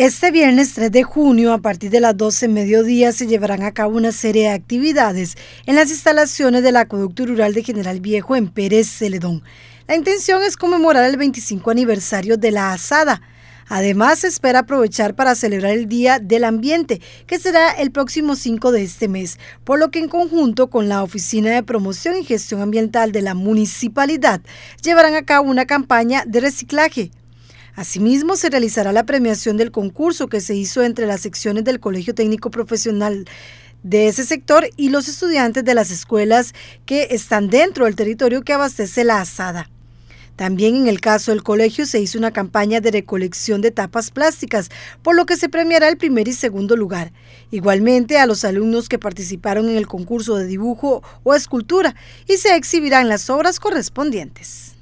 Este viernes 3 de junio, a partir de las 12 mediodía, se llevarán a cabo una serie de actividades en las instalaciones del Acueducto Rural de General Viejo en Pérez Celedón. La intención es conmemorar el 25 aniversario de la asada. Además, se espera aprovechar para celebrar el Día del Ambiente, que será el próximo 5 de este mes, por lo que en conjunto con la Oficina de Promoción y Gestión Ambiental de la Municipalidad llevarán a cabo una campaña de reciclaje Asimismo, se realizará la premiación del concurso que se hizo entre las secciones del Colegio Técnico Profesional de ese sector y los estudiantes de las escuelas que están dentro del territorio que abastece la asada. También en el caso del colegio se hizo una campaña de recolección de tapas plásticas, por lo que se premiará el primer y segundo lugar. Igualmente a los alumnos que participaron en el concurso de dibujo o escultura y se exhibirán las obras correspondientes.